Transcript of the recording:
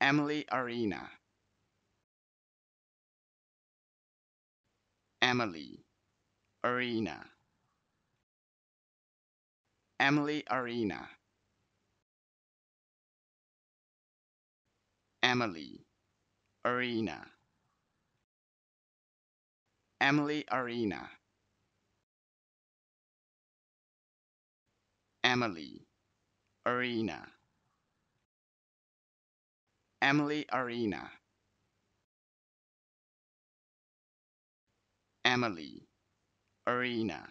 Emily Arena. Emily Arena. Emily Arena. Emily Arena. Emily Arena. Emily Arena. Emily Arena. Emily Arena.